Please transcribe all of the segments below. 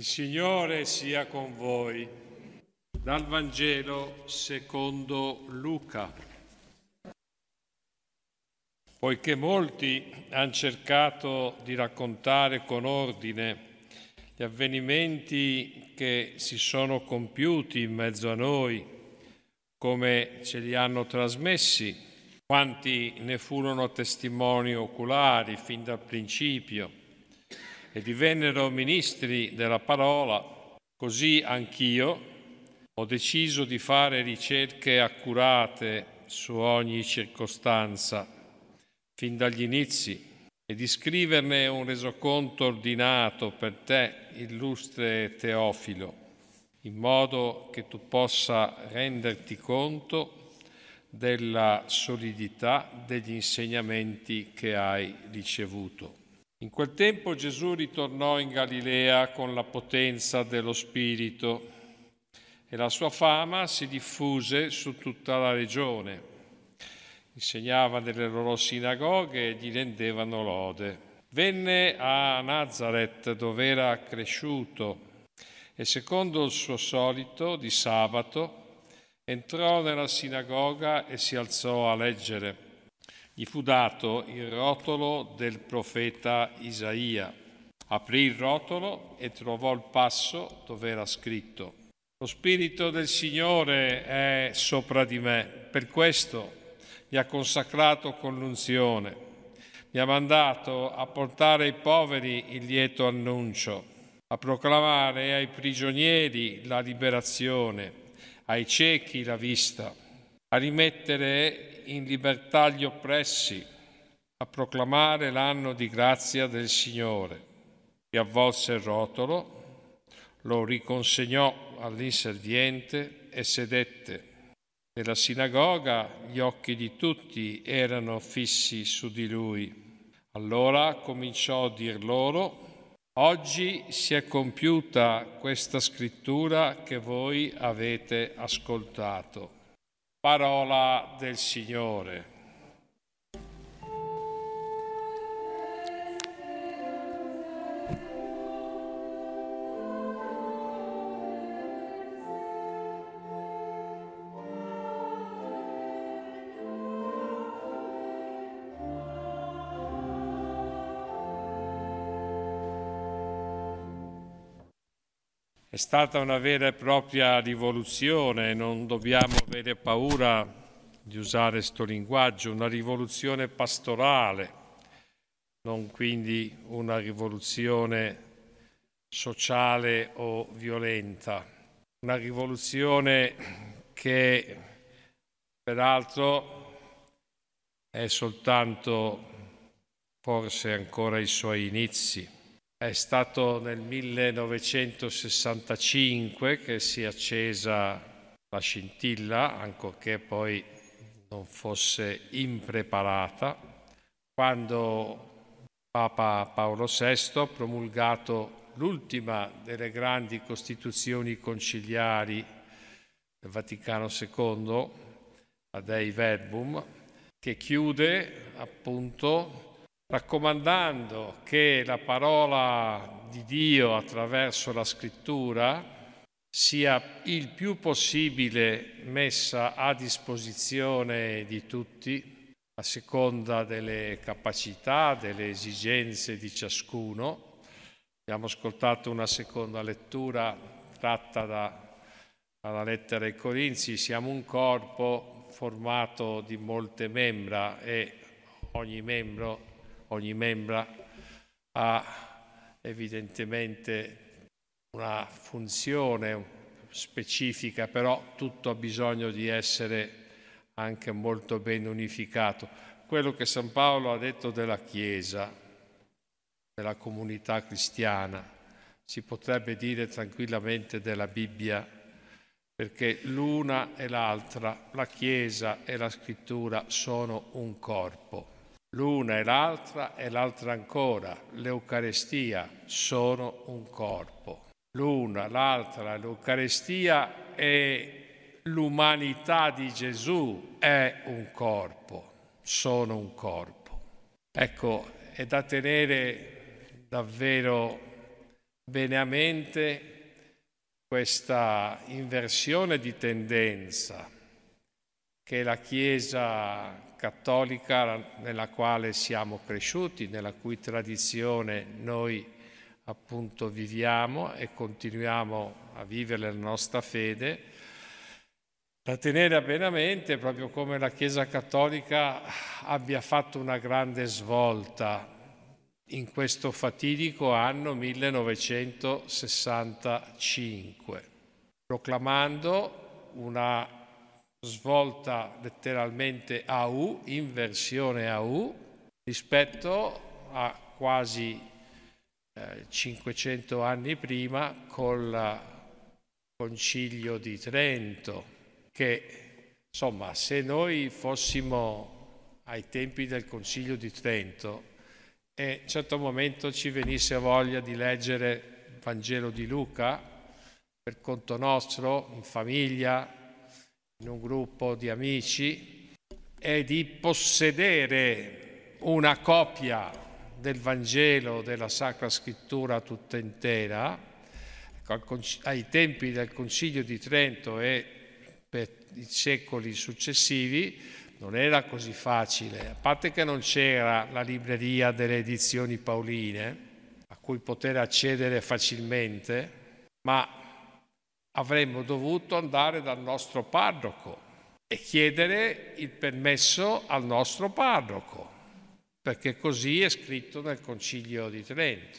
Il Signore sia con voi. Dal Vangelo secondo Luca. Poiché molti hanno cercato di raccontare con ordine gli avvenimenti che si sono compiuti in mezzo a noi, come ce li hanno trasmessi, quanti ne furono testimoni oculari fin dal principio e divennero ministri della parola, così anch'io ho deciso di fare ricerche accurate su ogni circostanza, fin dagli inizi, e di scriverne un resoconto ordinato per te, illustre Teofilo, in modo che tu possa renderti conto della solidità degli insegnamenti che hai ricevuto. In quel tempo Gesù ritornò in Galilea con la potenza dello Spirito e la sua fama si diffuse su tutta la regione. Insegnava nelle loro sinagoghe e gli rendevano lode. Venne a Nazareth dove era cresciuto e secondo il suo solito di sabato entrò nella sinagoga e si alzò a leggere. Gli fu dato il rotolo del profeta Isaia. Aprì il rotolo e trovò il passo dove era scritto. Lo Spirito del Signore è sopra di me, per questo mi ha consacrato con l'unzione, mi ha mandato a portare ai poveri il lieto annuncio, a proclamare ai prigionieri la liberazione, ai ciechi la vista, a rimettere in libertà gli oppressi, a proclamare l'anno di grazia del Signore. E avvolse il rotolo, lo riconsegnò all'inserviente e sedette. Nella sinagoga gli occhi di tutti erano fissi su di lui. Allora cominciò a dir loro, oggi si è compiuta questa scrittura che voi avete ascoltato. Parola del Signore. stata una vera e propria rivoluzione, non dobbiamo avere paura di usare questo linguaggio, una rivoluzione pastorale, non quindi una rivoluzione sociale o violenta, una rivoluzione che peraltro è soltanto forse ancora i suoi inizi. È stato nel 1965 che si è accesa la scintilla, ancorché poi non fosse impreparata, quando Papa Paolo VI ha promulgato l'ultima delle grandi costituzioni conciliari del Vaticano II, la Dei Verbum, che chiude appunto raccomandando che la parola di Dio attraverso la scrittura sia il più possibile messa a disposizione di tutti a seconda delle capacità, delle esigenze di ciascuno. Abbiamo ascoltato una seconda lettura tratta da, dalla lettera ai Corinzi, siamo un corpo formato di molte membra e ogni membro ogni membra ha evidentemente una funzione specifica, però tutto ha bisogno di essere anche molto ben unificato. Quello che San Paolo ha detto della Chiesa, della comunità cristiana, si potrebbe dire tranquillamente della Bibbia, perché l'una e l'altra, la Chiesa e la Scrittura, sono un corpo. L'una e l'altra e l'altra ancora, l'Eucarestia, sono un corpo. L'una, l'altra, l'Eucarestia e l'umanità di Gesù, è un corpo, sono un corpo. Ecco, è da tenere davvero bene a mente questa inversione di tendenza che la Chiesa cattolica nella quale siamo cresciuti, nella cui tradizione noi appunto viviamo e continuiamo a vivere la nostra fede, da tenere bene a mente proprio come la Chiesa cattolica abbia fatto una grande svolta in questo fatidico anno 1965, proclamando una svolta letteralmente a U, in versione a U, rispetto a quasi eh, 500 anni prima con il concilio di Trento, che insomma se noi fossimo ai tempi del concilio di Trento e a un certo momento ci venisse voglia di leggere il Vangelo di Luca per conto nostro, in famiglia, in un gruppo di amici è di possedere una copia del Vangelo della Sacra Scrittura tutta intera. Ecco, ai tempi del Concilio di Trento e per i secoli successivi non era così facile, a parte che non c'era la libreria delle edizioni paoline a cui poter accedere facilmente, ma avremmo dovuto andare dal nostro parroco e chiedere il permesso al nostro parroco, perché così è scritto nel Concilio di Trento.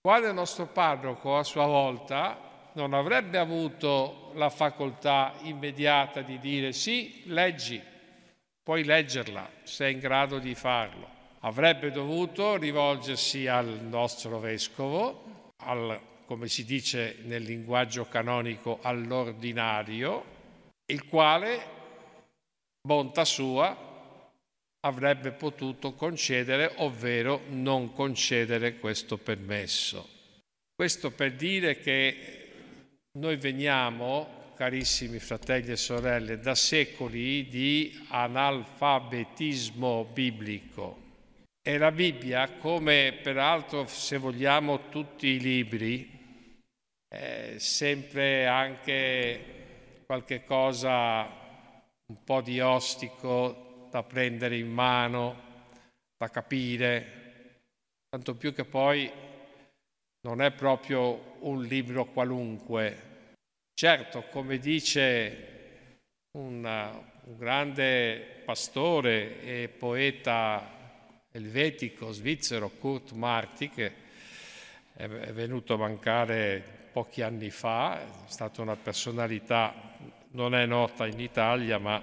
Quale nostro parroco a sua volta non avrebbe avuto la facoltà immediata di dire sì, leggi, puoi leggerla se è in grado di farlo. Avrebbe dovuto rivolgersi al nostro vescovo, al come si dice nel linguaggio canonico, all'ordinario, il quale, bontà sua, avrebbe potuto concedere, ovvero non concedere questo permesso. Questo per dire che noi veniamo, carissimi fratelli e sorelle, da secoli di analfabetismo biblico e la Bibbia, come peraltro se vogliamo tutti i libri, è sempre anche qualche cosa un po' di ostico da prendere in mano, da capire, tanto più che poi non è proprio un libro qualunque. Certo, come dice un, un grande pastore e poeta elvetico svizzero Kurt Marti che è venuto a mancare pochi anni fa, è stata una personalità non è nota in Italia ma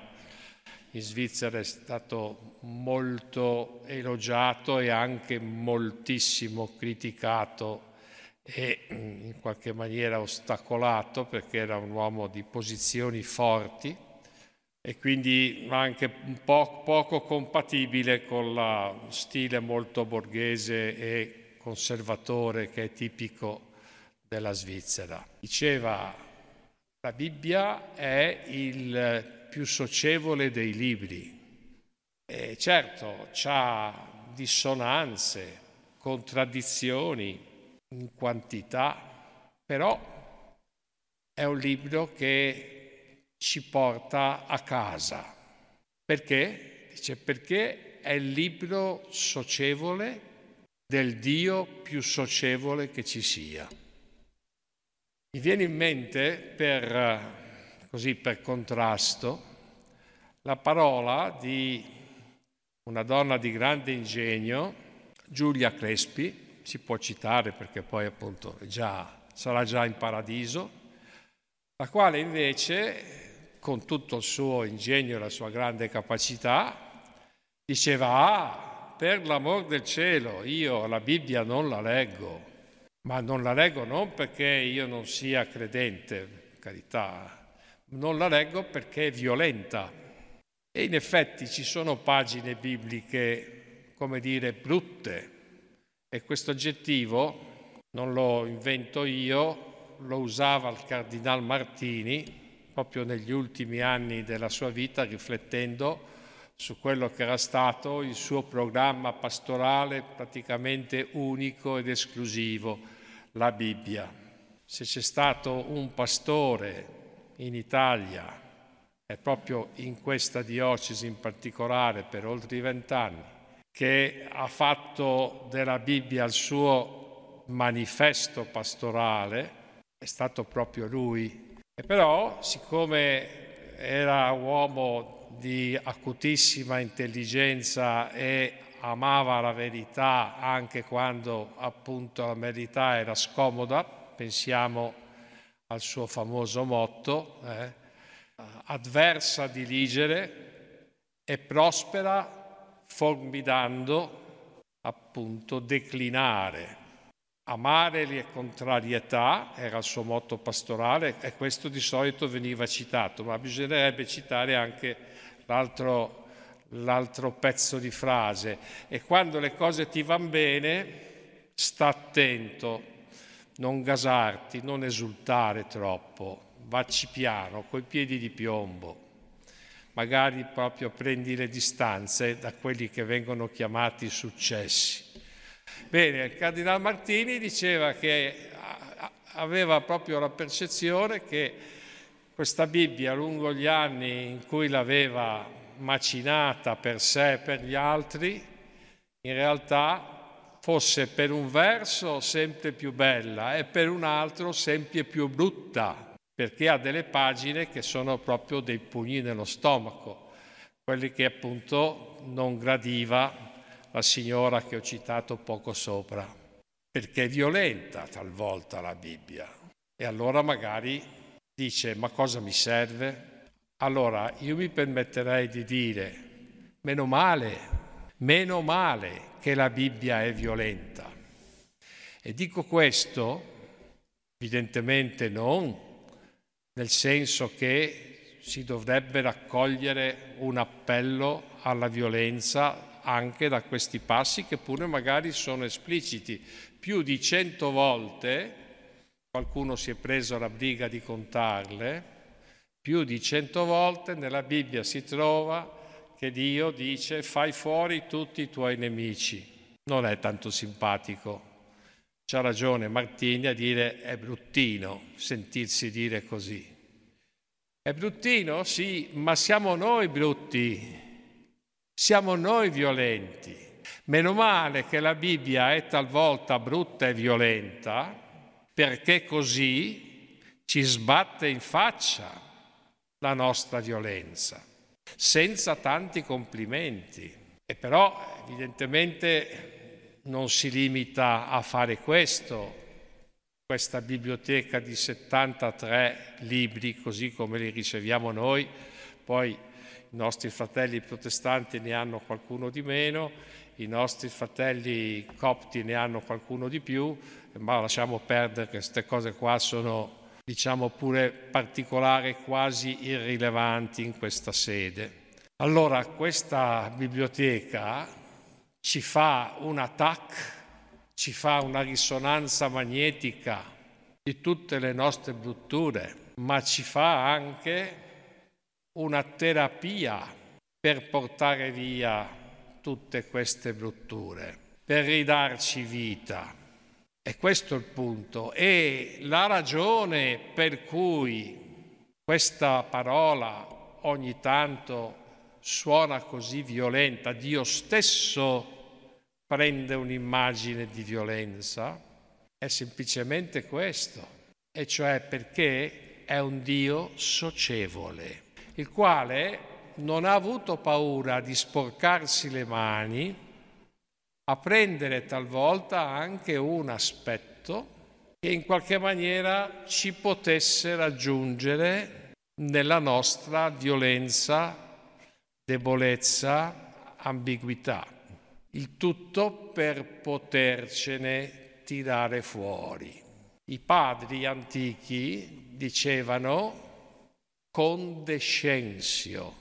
in Svizzera è stato molto elogiato e anche moltissimo criticato e in qualche maniera ostacolato perché era un uomo di posizioni forti e quindi anche un po- poco compatibile con lo stile molto borghese e conservatore che è tipico della Svizzera. Diceva, la Bibbia è il più socievole dei libri. E certo, ha dissonanze, contraddizioni in quantità, però è un libro che ci porta a casa. Perché? Dice perché è il libro socievole del Dio più socievole che ci sia. Mi viene in mente per, così per contrasto la parola di una donna di grande ingegno, Giulia Crespi, si può citare perché poi appunto già, sarà già in paradiso, la quale invece con tutto il suo ingegno e la sua grande capacità, diceva, ah, per l'amor del cielo, io la Bibbia non la leggo, ma non la leggo non perché io non sia credente, carità, non la leggo perché è violenta. E in effetti ci sono pagine bibliche, come dire, brutte, e questo aggettivo non lo invento io, lo usava il cardinal Martini proprio negli ultimi anni della sua vita, riflettendo su quello che era stato il suo programma pastorale praticamente unico ed esclusivo, la Bibbia. Se c'è stato un pastore in Italia, è proprio in questa diocesi in particolare per oltre i vent'anni, che ha fatto della Bibbia il suo manifesto pastorale, è stato proprio lui e però, siccome era uomo di acutissima intelligenza e amava la verità anche quando appunto la verità era scomoda, pensiamo al suo famoso motto, eh, adversa diligere e prospera formidando appunto declinare. Amare le contrarietà era il suo motto pastorale e questo di solito veniva citato, ma bisognerebbe citare anche l'altro, l'altro pezzo di frase. E quando le cose ti vanno bene, sta attento, non gasarti, non esultare troppo, vacci piano, coi piedi di piombo. Magari proprio prendi le distanze da quelli che vengono chiamati successi Bene, il Cardinale Martini diceva che aveva proprio la percezione che questa Bibbia, lungo gli anni in cui l'aveva macinata per sé e per gli altri, in realtà fosse per un verso sempre più bella e per un altro sempre più brutta, perché ha delle pagine che sono proprio dei pugni nello stomaco, quelli che appunto non gradiva la signora che ho citato poco sopra, perché è violenta talvolta la Bibbia. E allora magari dice, ma cosa mi serve? Allora io mi permetterei di dire, meno male, meno male che la Bibbia è violenta. E dico questo, evidentemente non nel senso che si dovrebbe raccogliere un appello alla violenza anche da questi passi che pure magari sono espliciti. Più di cento volte, qualcuno si è preso la briga di contarle, più di cento volte nella Bibbia si trova che Dio dice fai fuori tutti i tuoi nemici. Non è tanto simpatico. C'ha ragione Martini a dire è bruttino sentirsi dire così. È bruttino? Sì, ma siamo noi brutti siamo noi violenti. Meno male che la Bibbia è talvolta brutta e violenta, perché così ci sbatte in faccia la nostra violenza, senza tanti complimenti. E però evidentemente non si limita a fare questo, questa biblioteca di 73 libri, così come li riceviamo noi, poi i nostri fratelli protestanti ne hanno qualcuno di meno, i nostri fratelli copti ne hanno qualcuno di più, ma lasciamo perdere che queste cose qua sono diciamo pure particolari, quasi irrilevanti in questa sede. Allora questa biblioteca ci fa un attack, ci fa una risonanza magnetica di tutte le nostre brutture, ma ci fa anche una terapia per portare via tutte queste brutture, per ridarci vita. E questo è il punto. E la ragione per cui questa parola ogni tanto suona così violenta, Dio stesso prende un'immagine di violenza, è semplicemente questo, e cioè perché è un Dio socievole il quale non ha avuto paura di sporcarsi le mani, a prendere talvolta anche un aspetto che in qualche maniera ci potesse raggiungere nella nostra violenza, debolezza, ambiguità. Il tutto per potercene tirare fuori. I padri antichi dicevano condescensio.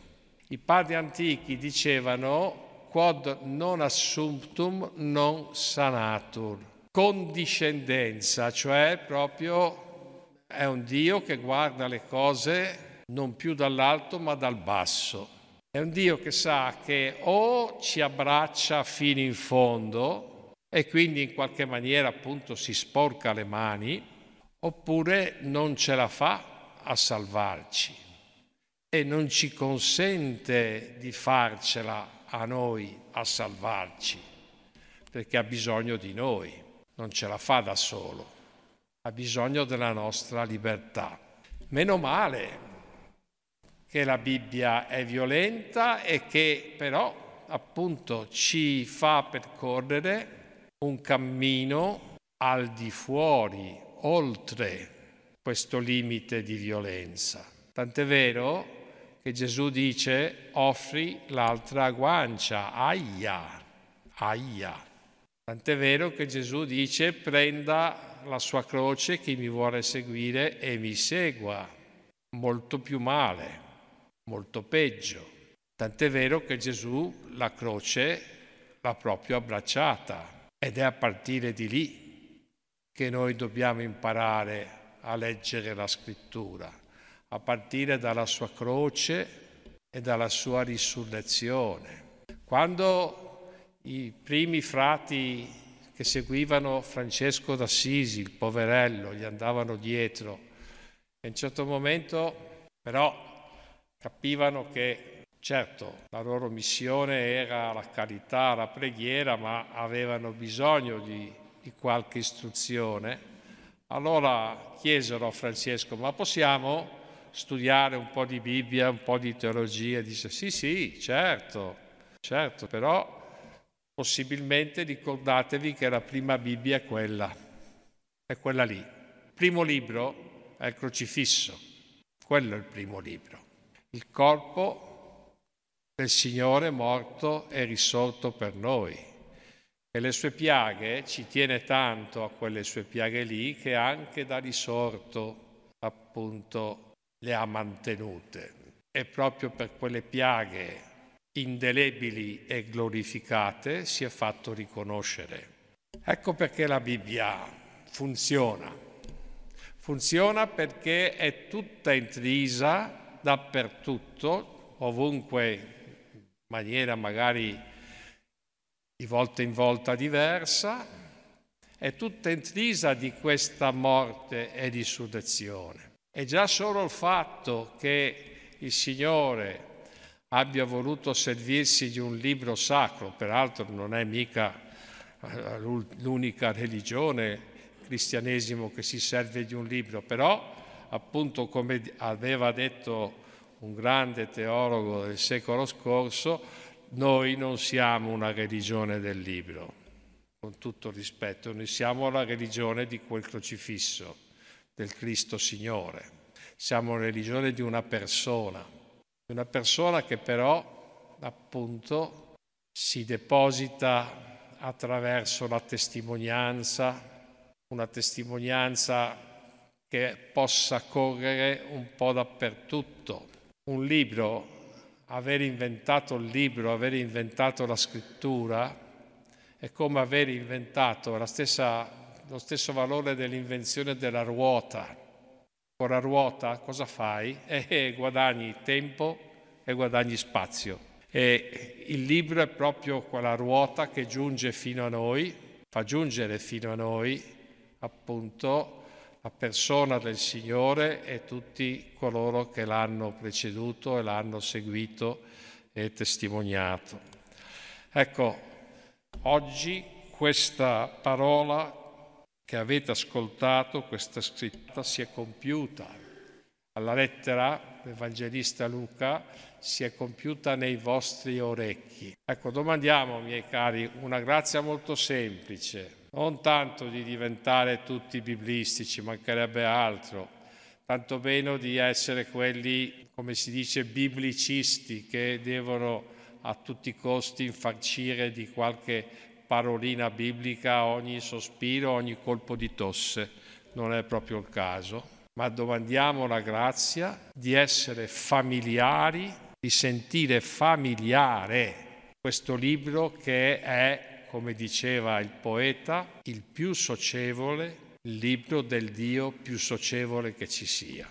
I padri antichi dicevano quod non assumptum non sanatur. Condiscendenza, cioè proprio è un Dio che guarda le cose non più dall'alto ma dal basso. È un Dio che sa che o ci abbraccia fino in fondo e quindi in qualche maniera appunto si sporca le mani, oppure non ce la fa a salvarci e non ci consente di farcela a noi a salvarci, perché ha bisogno di noi, non ce la fa da solo, ha bisogno della nostra libertà. Meno male che la Bibbia è violenta e che però appunto ci fa percorrere un cammino al di fuori, oltre questo limite di violenza. Tant'è vero che Gesù dice offri l'altra guancia, aia, aia. Tant'è vero che Gesù dice prenda la sua croce chi mi vuole seguire e mi segua. Molto più male, molto peggio. Tant'è vero che Gesù la croce l'ha proprio abbracciata ed è a partire di lì che noi dobbiamo imparare a leggere la scrittura a partire dalla sua croce e dalla sua risurrezione. Quando i primi frati che seguivano Francesco d'Assisi, il poverello, gli andavano dietro, e a un certo momento però capivano che certo la loro missione era la carità, la preghiera, ma avevano bisogno di, di qualche istruzione. Allora chiesero a Francesco, ma possiamo studiare un po' di Bibbia, un po' di teologia, dice sì, sì, certo, certo, però possibilmente ricordatevi che la prima Bibbia è quella, è quella lì. Il primo libro è il crocifisso, quello è il primo libro. Il corpo del Signore morto e risorto per noi. E le sue piaghe, ci tiene tanto a quelle sue piaghe lì, che anche da risorto appunto le ha mantenute e proprio per quelle piaghe indelebili e glorificate si è fatto riconoscere. Ecco perché la Bibbia funziona. Funziona perché è tutta intrisa dappertutto, ovunque in maniera magari di volta in volta diversa, è tutta intrisa di questa morte e risurrezione. E già solo il fatto che il Signore abbia voluto servirsi di un libro sacro, peraltro non è mica eh, l'unica religione, cristianesimo, che si serve di un libro, però appunto come aveva detto un grande teologo del secolo scorso, noi non siamo una religione del libro, con tutto rispetto, noi siamo la religione di quel crocifisso del Cristo Signore. Siamo religione di una persona, una persona che però appunto si deposita attraverso la testimonianza, una testimonianza che possa correre un po' dappertutto. Un libro, aver inventato il libro, aver inventato la scrittura, è come aver inventato la stessa lo stesso valore dell'invenzione della ruota. Con la ruota cosa fai? Eh, eh, guadagni tempo e guadagni spazio. E il libro è proprio quella ruota che giunge fino a noi, fa giungere fino a noi appunto la persona del Signore e tutti coloro che l'hanno preceduto e l'hanno seguito e testimoniato. Ecco, oggi questa parola che avete ascoltato questa scritta si è compiuta. Alla lettera l'Evangelista Luca si è compiuta nei vostri orecchi. Ecco, domandiamo, miei cari, una grazia molto semplice, non tanto di diventare tutti biblisti, ci mancherebbe altro, tanto meno di essere quelli, come si dice, biblicisti che devono a tutti i costi infarcire di qualche parolina biblica, ogni sospiro, ogni colpo di tosse. Non è proprio il caso, ma domandiamo la grazia di essere familiari, di sentire familiare questo libro che è, come diceva il poeta, il più socievole, il libro del Dio più socievole che ci sia.